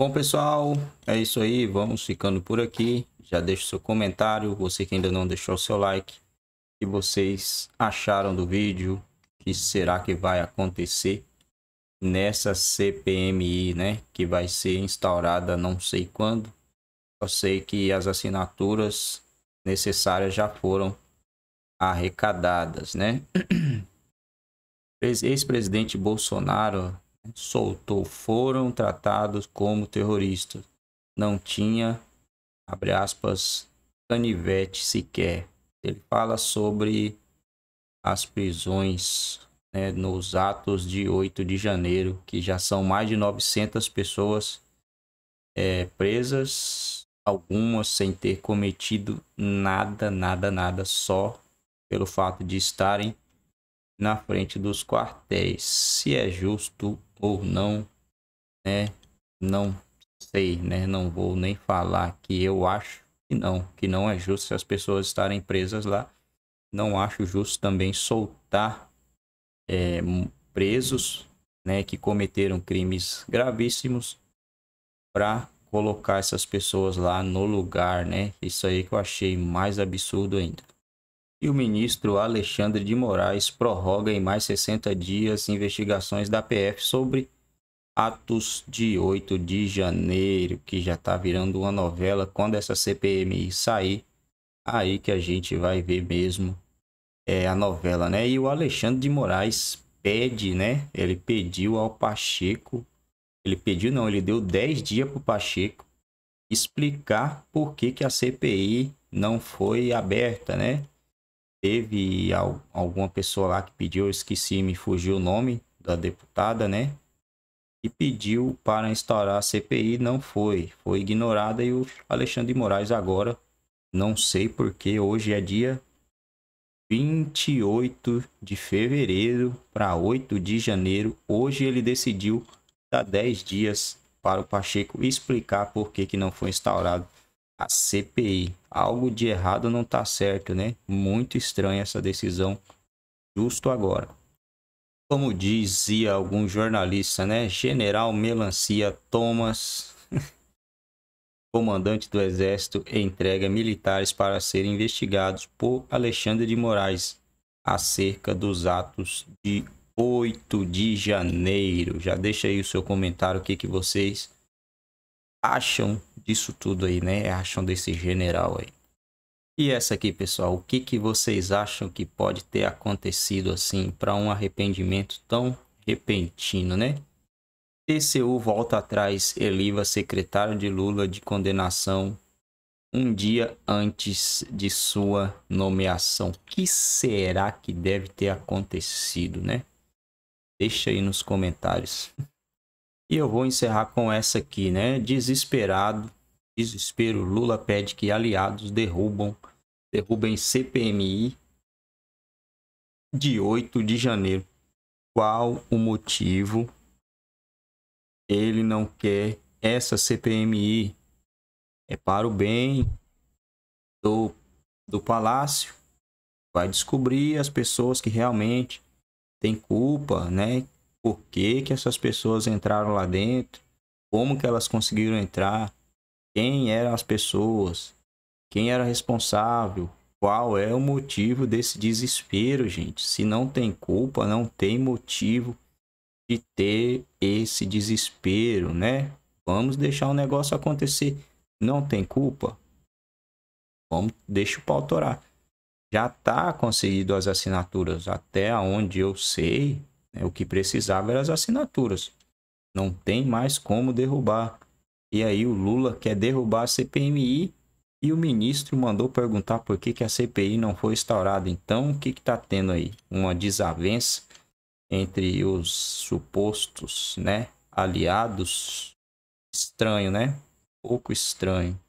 Bom, pessoal, é isso aí. Vamos ficando por aqui. Já deixa o seu comentário. Você que ainda não deixou o seu like. O que vocês acharam do vídeo? O que será que vai acontecer nessa CPMI, né? Que vai ser instaurada não sei quando. Eu sei que as assinaturas necessárias já foram arrecadadas, né? Ex-presidente Bolsonaro soltou foram tratados como terroristas. Não tinha, abre aspas, canivete sequer. Ele fala sobre as prisões né, nos atos de 8 de janeiro, que já são mais de 900 pessoas é, presas, algumas sem ter cometido nada, nada, nada, só pelo fato de estarem na frente dos quartéis. Se é justo ou não, né? Não sei, né? Não vou nem falar que eu acho que não, que não é justo as pessoas estarem presas lá. Não acho justo também soltar é, presos, né? Que cometeram crimes gravíssimos para colocar essas pessoas lá no lugar, né? Isso aí que eu achei mais absurdo ainda. E o ministro Alexandre de Moraes prorroga em mais 60 dias investigações da PF sobre atos de 8 de janeiro, que já está virando uma novela. Quando essa CPMI sair, aí que a gente vai ver mesmo é, a novela, né? E o Alexandre de Moraes pede, né? Ele pediu ao Pacheco, ele pediu não, ele deu 10 dias para o Pacheco explicar por que, que a CPI não foi aberta, né? teve alguma pessoa lá que pediu, eu esqueci, me fugiu o nome da deputada, né? E pediu para instaurar a CPI, não foi. Foi ignorada e o Alexandre de Moraes agora, não sei porque, hoje é dia 28 de fevereiro para 8 de janeiro. Hoje ele decidiu dar 10 dias para o Pacheco explicar por que, que não foi instaurado a CPI. Algo de errado não está certo, né? Muito estranha essa decisão justo agora. Como dizia algum jornalista, né? General Melancia Thomas, comandante do Exército, entrega militares para serem investigados por Alexandre de Moraes acerca dos atos de 8 de janeiro. Já deixa aí o seu comentário, o que, que vocês acham disso tudo aí, né? Acham desse general aí. E essa aqui, pessoal, o que, que vocês acham que pode ter acontecido assim para um arrependimento tão repentino, né? TCU volta atrás, Eliva, secretário de Lula de condenação, um dia antes de sua nomeação. O que será que deve ter acontecido, né? Deixa aí nos comentários. E eu vou encerrar com essa aqui, né? Desesperado, Desespero, Lula pede que aliados derrubam, derrubem CPMI de 8 de janeiro. Qual o motivo ele não quer essa CPMI? É para o bem do, do palácio. Vai descobrir as pessoas que realmente têm culpa, né? Por que, que essas pessoas entraram lá dentro? Como que elas conseguiram entrar? quem eram as pessoas, quem era responsável, qual é o motivo desse desespero, gente. Se não tem culpa, não tem motivo de ter esse desespero, né? Vamos deixar o negócio acontecer. Não tem culpa? Vamos, deixa o pau torar. Já está conseguido as assinaturas. Até onde eu sei, né, o que precisava eram as assinaturas. Não tem mais como derrubar. E aí o Lula quer derrubar a CPMI e o ministro mandou perguntar por que, que a CPI não foi instaurada. Então, o que está tendo aí? Uma desavença entre os supostos né, aliados. Estranho, né? Pouco estranho.